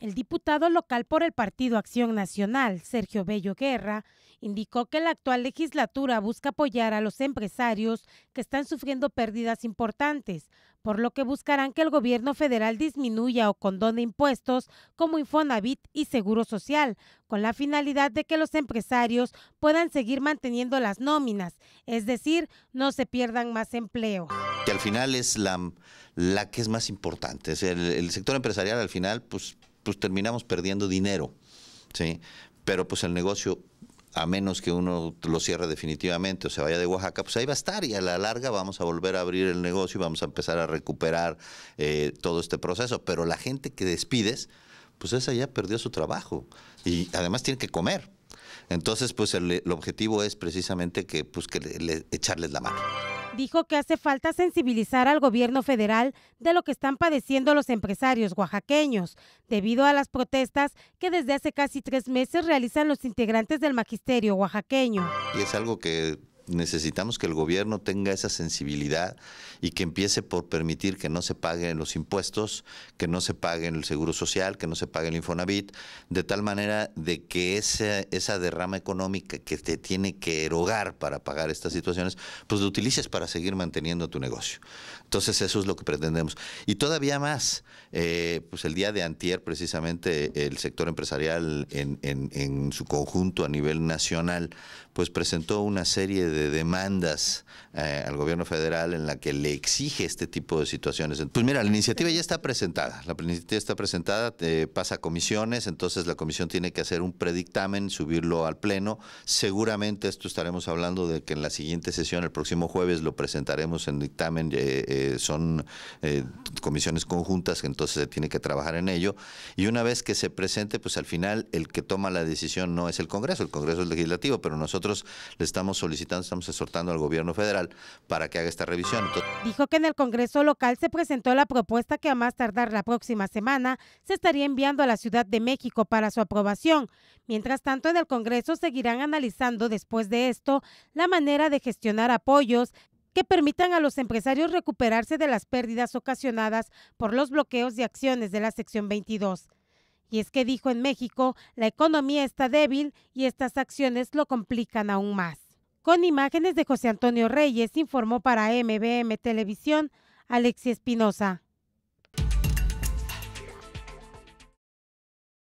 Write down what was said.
El diputado local por el Partido Acción Nacional, Sergio Bello Guerra, indicó que la actual legislatura busca apoyar a los empresarios que están sufriendo pérdidas importantes, por lo que buscarán que el gobierno federal disminuya o condone impuestos como Infonavit y Seguro Social, con la finalidad de que los empresarios puedan seguir manteniendo las nóminas, es decir, no se pierdan más empleo. Que al final es la, que es más importante, es el sector empresarial al final pues pues terminamos perdiendo dinero, ¿sí? Pero pues el negocio, a menos que uno lo cierre definitivamente o se vaya de Oaxaca, pues ahí va a estar y a la larga vamos a volver a abrir el negocio y vamos a empezar a recuperar eh, todo este proceso. Pero la gente que despides, pues esa ya perdió su trabajo y además tiene que comer. Entonces, pues el, objetivo es precisamente que, pues, que echarles la mano dijo que hace falta sensibilizar al gobierno federal de lo que están padeciendo los empresarios oaxaqueños debido a las protestas que desde hace casi tres meses realizan los integrantes del magisterio oaxaqueño. Y es algo que necesitamos que el gobierno tenga esa sensibilidad y que empiece por permitir que no se paguen los impuestos, que no se paguen el seguro social, que no se pague el Infonavit, de tal manera de que esa, esa derrama económica que te tiene que erogar para pagar estas situaciones, pues lo utilices para seguir manteniendo tu negocio. Entonces eso es lo que pretendemos. Y todavía más, eh, pues el día de antier precisamente el sector empresarial en, en, en su conjunto a nivel nacional, pues presentó una serie de de demandas eh, al gobierno federal en la que le exige este tipo de situaciones. Pues mira, la iniciativa ya está presentada. La iniciativa está presentada, eh, pasa a comisiones, entonces la comisión tiene que hacer un predictamen, subirlo al Pleno. Seguramente esto estaremos hablando de que en la siguiente sesión, el próximo jueves, lo presentaremos en dictamen. Eh, son comisiones conjuntas, entonces se tiene que trabajar en ello. Y una vez que se presente, pues al final el que toma la decisión no es el Congreso, el Congreso es legislativo, pero nosotros le estamos solicitando estamos exhortando al gobierno federal para que haga esta revisión. Dijo que en el Congreso local se presentó la propuesta que a más tardar la próxima semana se estaría enviando a la Ciudad de México para su aprobación. Mientras tanto, en el Congreso seguirán analizando después de esto la manera de gestionar apoyos que permitan a los empresarios recuperarse de las pérdidas ocasionadas por los bloqueos y acciones de la sección 22. Y es que dijo en México, la economía está débil y estas acciones lo complican aún más. Con imágenes de José Antonio Reyes, informó para MBM Televisión Alexi Espinosa.